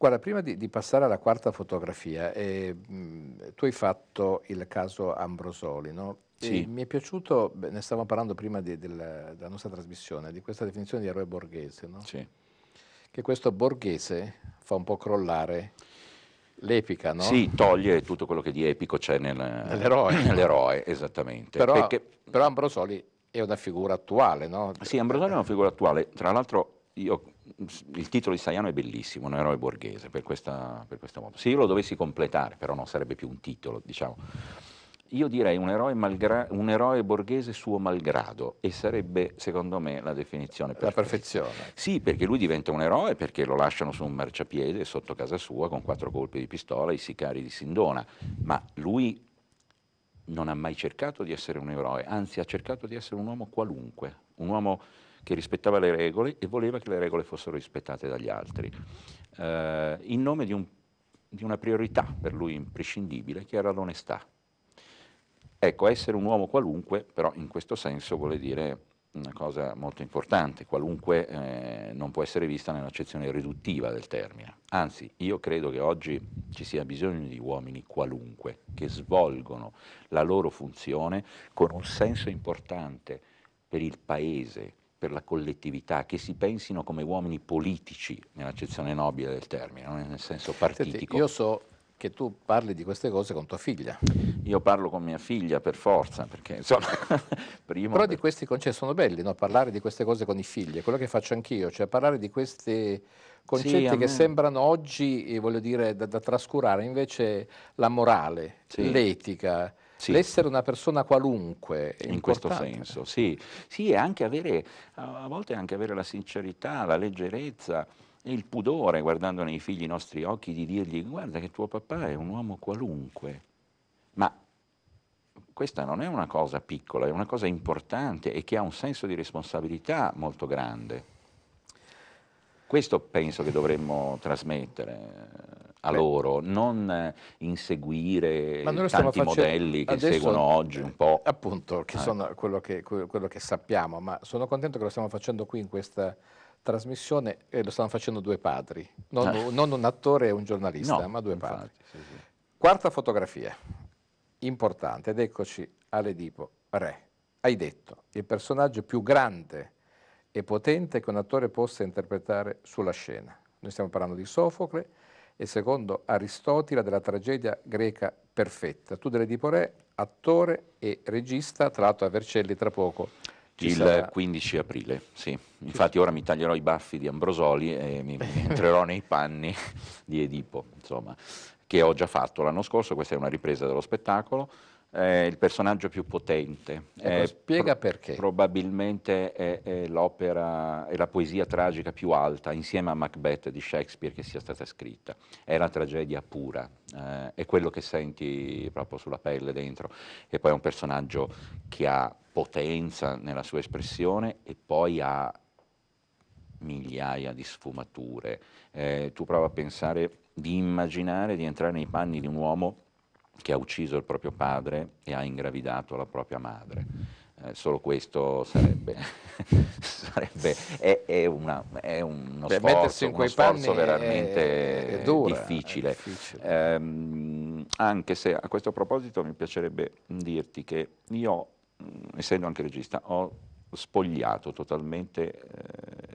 Guarda, prima di, di passare alla quarta fotografia, eh, tu hai fatto il caso Ambrosoli, no? E Sì, mi è piaciuto, beh, ne stavamo parlando prima di- della, della nostra trasmissione, di questa definizione di eroe borghese, no? sì. Che questo borghese fa un po' crollare l'epica, no? Sì, toglie tutto quello che di epico c'è nel- Dell'eroe, nell'eroe, esattamente. Però, Perché però Ambrosoli è una figura attuale, no? sì, Ambrosoli è una figura attuale, tra l'altro io il titolo di Saiano è bellissimo, un eroe borghese per, questa, per questo modo. Se io lo dovessi completare, però non sarebbe più un titolo, diciamo, io direi un eroe, malgra- un eroe borghese suo malgrado e sarebbe secondo me la definizione perfetta. La perfezione. Sì, perché lui diventa un eroe perché lo lasciano su un marciapiede sotto casa sua con quattro colpi di pistola i sicari di Sindona, ma lui non ha mai cercato di essere un eroe, anzi ha cercato di essere un uomo qualunque, un uomo che rispettava le regole e voleva che le regole fossero rispettate dagli altri, eh, in nome di, un, di una priorità per lui imprescindibile che era l'onestà. Ecco, essere un uomo qualunque, però in questo senso vuole dire una cosa molto importante, qualunque eh, non può essere vista nell'accezione riduttiva del termine. Anzi, io credo che oggi ci sia bisogno di uomini qualunque che svolgono la loro funzione con un senso importante per il paese, per la collettività, che si pensino come uomini politici, nell'accezione nobile del termine, non nel senso partitico. Senti, io so che tu parli di queste cose con tua figlia. Io parlo con mia figlia per forza, perché insomma... Però per... di questi concetti sono belli, no? parlare di queste cose con i figli, è quello che faccio anch'io, cioè parlare di questi concetti sì, che sembrano oggi, eh, voglio dire, da, da trascurare, invece la morale, sì. l'etica, sì. l'essere una persona qualunque. In questo senso, sì. Sì, e anche avere, a volte anche avere la sincerità, la leggerezza e il pudore, guardando nei figli i nostri occhi, di dirgli guarda che tuo papà è un uomo qualunque. Ma questa non è una cosa piccola, è una cosa importante e che ha un senso di responsabilità molto grande. Questo penso che dovremmo trasmettere eh, a Beh. loro, non eh, inseguire tanti modelli che adesso, seguono oggi un po'. Eh, appunto, che eh. sono quello che, quello che sappiamo, ma sono contento che lo stiamo facendo qui in questa trasmissione e lo stanno facendo due padri, non, eh. non un attore e un giornalista, no, ma due infatti, padri. Sì, sì. Quarta fotografia, importante, ed eccoci all'Edipo Re. Hai detto, il personaggio più grande e potente che un attore possa interpretare sulla scena. Noi stiamo parlando di Sofocle e secondo Aristotile della tragedia greca perfetta. Tu dell'Edipo Re, attore e regista, tra l'altro a Vercelli tra poco. Ci il sarà. 15 aprile, sì. Infatti ora mi taglierò i baffi di Ambrosoli e mi entrerò nei panni di Edipo, insomma, che ho già fatto l'anno scorso, questa è una ripresa dello spettacolo eh, il personaggio più potente. Ecco, eh, spiega pro- perché. Probabilmente è, è, l'opera, è la poesia tragica più alta, insieme a Macbeth di Shakespeare, che sia stata scritta. È la tragedia pura, eh, è quello che senti proprio sulla pelle dentro. E poi è un personaggio che ha potenza nella sua espressione e poi ha migliaia di sfumature. Eh, tu prova a pensare, di immaginare di entrare nei panni di un uomo che ha ucciso il proprio padre e ha ingravidato la propria madre. Eh, solo questo sarebbe, sarebbe è, è, una, è, uno Beh, sforzo, uno sforzo veramente è, dura, difficile. difficile. Eh, anche se a questo proposito mi piacerebbe dirti che io, mm, essendo anche regista, ho spogliato totalmente eh,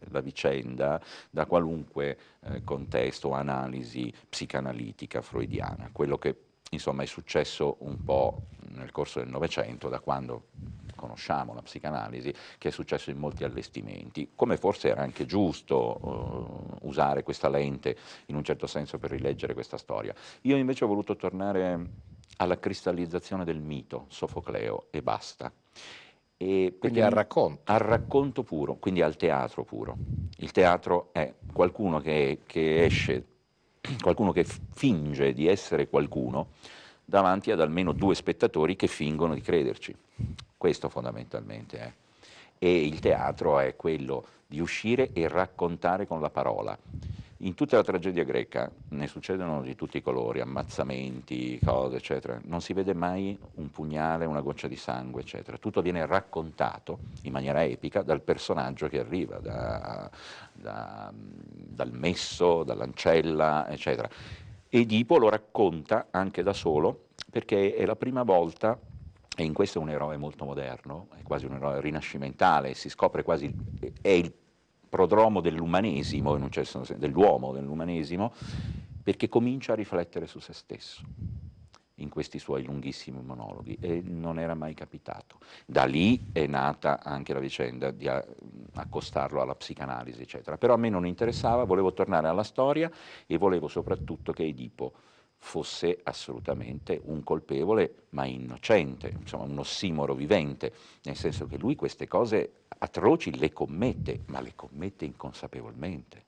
la vicenda da qualunque eh, contesto, analisi psicanalitica freudiana. Quello che insomma è successo un po' nel corso del Novecento, da quando conosciamo la psicanalisi, che è successo in molti allestimenti, come forse era anche giusto uh, usare questa lente in un certo senso per rileggere questa storia. Io invece ho voluto tornare alla cristallizzazione del mito sofocleo e basta. E quindi al racconto. Al racconto puro, quindi al teatro puro. Il teatro è qualcuno che, che esce qualcuno che finge di essere qualcuno davanti ad almeno due spettatori che fingono di crederci. Questo fondamentalmente è. Eh. E il teatro è quello di uscire e raccontare con la parola. In tutta la tragedia greca ne succedono di tutti i colori, ammazzamenti, cose, eccetera. Non si vede mai un pugnale, una goccia di sangue, eccetera. Tutto viene raccontato in maniera epica dal personaggio che arriva, da, da, dal messo, dall'ancella, eccetera. Edipo lo racconta anche da solo perché è la prima volta e in questo è un eroe molto moderno, è quasi un eroe rinascimentale, si scopre quasi, è il prodromo dell'umanesimo, in un certo senso, dell'uomo, dell'umanesimo, perché comincia a riflettere su se stesso in questi suoi lunghissimi monologhi e non era mai capitato. Da lì è nata anche la vicenda di ah, accostarlo alla psicanalisi, eccetera. Però a me non interessava, volevo tornare alla storia e volevo soprattutto che Edipo fosse assolutamente un colpevole ma innocente, insomma un ossimoro vivente, nel senso che lui queste cose atroci le commette, ma le commette inconsapevolmente,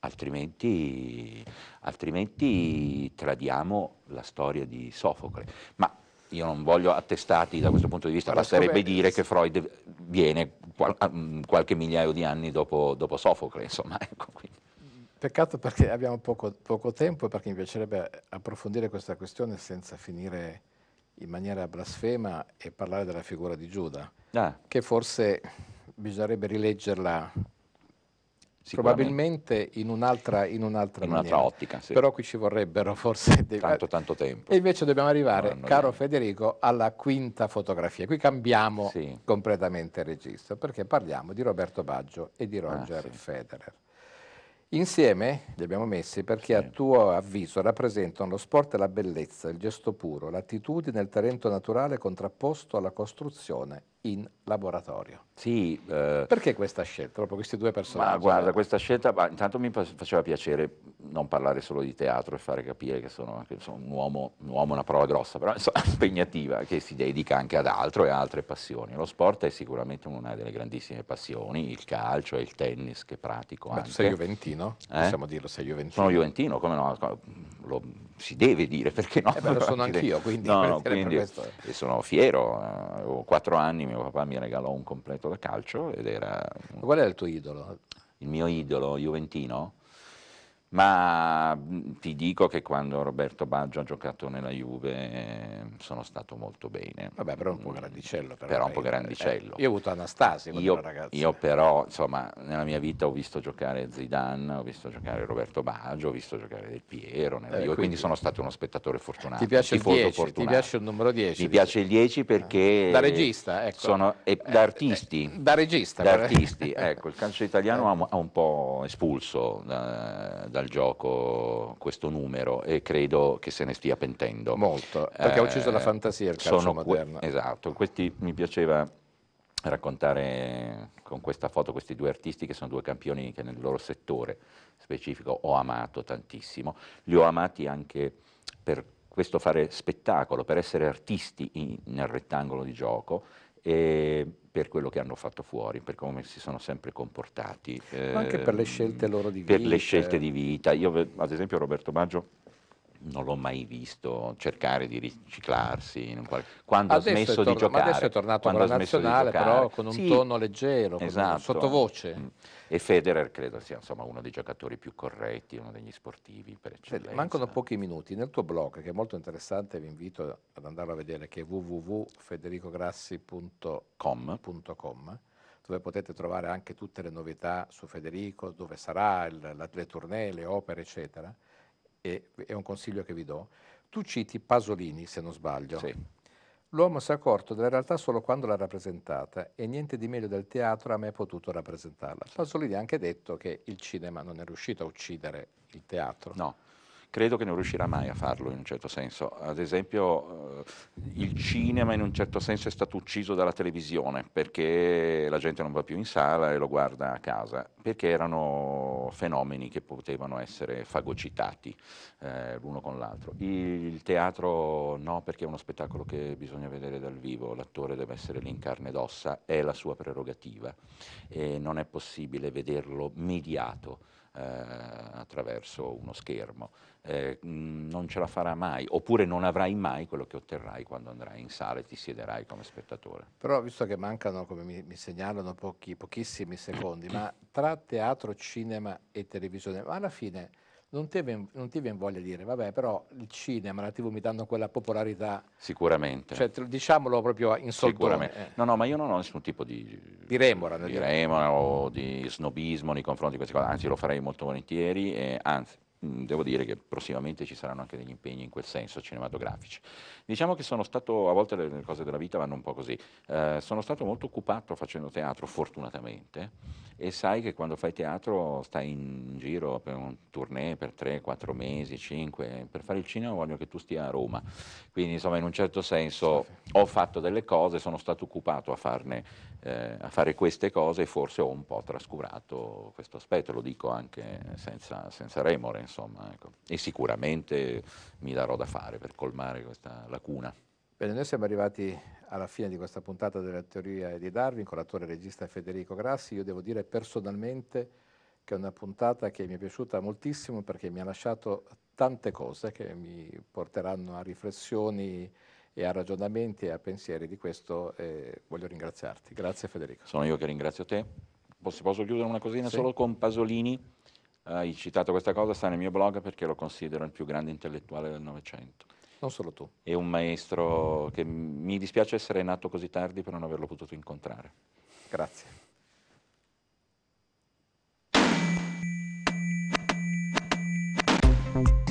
altrimenti, altrimenti tradiamo la storia di Sofocle. Ma io non voglio attestati da questo punto di vista, basterebbe dire che Freud viene qual- qualche migliaio di anni dopo, dopo Sofocle, insomma, ecco qui. Peccato perché abbiamo poco, poco tempo e perché mi piacerebbe approfondire questa questione senza finire in maniera blasfema e parlare della figura di Giuda, ah. che forse bisognerebbe rileggerla probabilmente in un'altra, in un'altra, in un'altra ottica. Sì. Però qui ci vorrebbero forse dei... tanto, tanto tempo. E invece dobbiamo arrivare, no, caro Federico, alla quinta fotografia. Qui cambiamo sì. completamente il registro perché parliamo di Roberto Baggio e di ah, Roger ah, sì. Federer. Insieme li abbiamo messi perché a tuo avviso rappresentano lo sport e la bellezza, il gesto puro, l'attitudine e il talento naturale contrapposto alla costruzione in laboratorio. Sì, eh, Perché questa scelta, proprio questi due personaggi? Ma guarda, questa scelta, ma intanto mi faceva piacere non parlare solo di teatro e fare capire che sono, che sono un, uomo, un, uomo, una parola grossa, però insomma, impegnativa, che si dedica anche ad altro e a altre passioni. Lo sport è sicuramente una delle grandissime passioni, il calcio e il tennis che pratico ma anche. tu sei juventino? Eh? Possiamo dirlo, sei juventino? Sono juventino, come no? Lo, si deve dire, perché no? Eh beh, lo sono anch'io, quindi, no, no, quindi e sono fiero, eh, ho quattro anni, mio papà mi regalò un completo da calcio ed era... Qual è il tuo idolo? Il mio idolo juventino? ma mm, ti dico che quando Roberto Baggio ha giocato nella Juve eh, sono stato molto bene. Vabbè, però un po' mm. grandicello. Però, però un po' eh, grandicello. io ho avuto Anastasi io, io, però, insomma, nella mia vita ho visto giocare Zidane, ho visto giocare Roberto Baggio, ho visto giocare Del Piero, eh, quindi, quindi, sono stato uno spettatore fortunato. Ti piace, il 10, fortunato. ti piace il numero 10? Mi piace il 10 perché... Ah. Da regista, ecco. Sono, eh, da eh, artisti. da regista. Da artisti, ecco. Il calcio italiano ha, un po' espulso da, da dal gioco questo numero e credo che se ne stia pentendo. Molto, perché ha ucciso la eh, fantasia il calcio sono moderno. Que- esatto, questi mi piaceva raccontare con questa foto questi due artisti che sono due campioni che nel loro settore specifico ho amato tantissimo, li ho amati anche per questo fare spettacolo, per essere artisti in, nel rettangolo di gioco per quello che hanno fatto fuori, per come si sono sempre comportati. Ma anche per le scelte ehm, loro di vita. Per le scelte di vita. Io, ad esempio, Roberto Maggio non l'ho mai visto cercare di riciclarsi. Qualche... Quando adesso ha smesso tor- di giocare. adesso è tornato alla nazionale, però con un sì, tono leggero, esatto. sottovoce. Mm. E Federer credo sia insomma, uno dei giocatori più corretti, uno degli sportivi per eccellenza. Sì, mancano pochi minuti. Nel tuo blog, che è molto interessante, vi invito ad andarlo a vedere, che è www.federicograssi.com dove potete trovare anche tutte le novità su Federico, dove sarà, il, la, le tournée, le opere, eccetera e è un consiglio che vi do, tu citi Pasolini, se non sbaglio. Sì. L'uomo si è accorto della realtà solo quando l'ha rappresentata e niente di meglio del teatro ha mai potuto rappresentarla. Pasolini ha anche detto che il cinema non è riuscito a uccidere il teatro. No credo che non riuscirà mai a farlo in un certo senso. Ad esempio eh, il cinema in un certo senso è stato ucciso dalla televisione perché la gente non va più in sala e lo guarda a casa, perché erano fenomeni che potevano essere fagocitati eh, l'uno con l'altro. Il teatro no perché è uno spettacolo che bisogna vedere dal vivo, l'attore deve essere lì in carne ed ossa, è la sua prerogativa e non è possibile vederlo mediato eh, attraverso uno schermo. Eh, mm, non ce la farà mai, oppure non avrai mai quello che otterrai quando andrai in sala e ti siederai come spettatore. Però visto che mancano, come mi, mi segnalano, pochi, pochissimi secondi, ma tra teatro, cinema e televisione, ma alla fine non ti, viene, non ti viene voglia di dire, vabbè, però il cinema, la TV mi danno quella popolarità. Sicuramente. Cioè, diciamolo proprio in soldoni. Sicuramente. Eh. No, no, ma io non ho nessun tipo di... Di remora. Di remora o di snobismo nei confronti di queste cose, anzi lo farei molto volentieri, e, anzi Mm, devo dire che prossimamente ci saranno anche degli impegni in quel senso cinematografici. Diciamo che sono stato, a volte le cose della vita vanno un po' così, eh, sono stato molto occupato facendo teatro fortunatamente e sai che quando fai teatro stai in giro per un tournée per 3, 4 mesi, 5, per fare il cinema voglio che tu stia a Roma, quindi insomma in un certo senso ho fatto delle cose, sono stato occupato a farne eh, a fare queste cose e forse ho un po' trascurato questo aspetto, lo dico anche senza, senza remore, insomma, ecco. e sicuramente mi darò da fare per colmare questa lacuna. Bene, noi siamo arrivati alla fine di questa puntata della teoria di Darwin con l'attore e regista Federico Grassi, io devo dire personalmente che è una puntata che mi è piaciuta moltissimo perché mi ha lasciato tante cose che mi porteranno a riflessioni e a ragionamenti e a pensieri di questo eh, voglio ringraziarti. Grazie Federico. Sono io che ringrazio te. Posso, posso chiudere una cosina sì. solo con Pasolini? hai citato questa cosa, sta nel mio blog perché lo considero il più grande intellettuale del Novecento. Non solo tu. È un maestro che mi dispiace essere nato così tardi per non averlo potuto incontrare. Grazie. Thank you.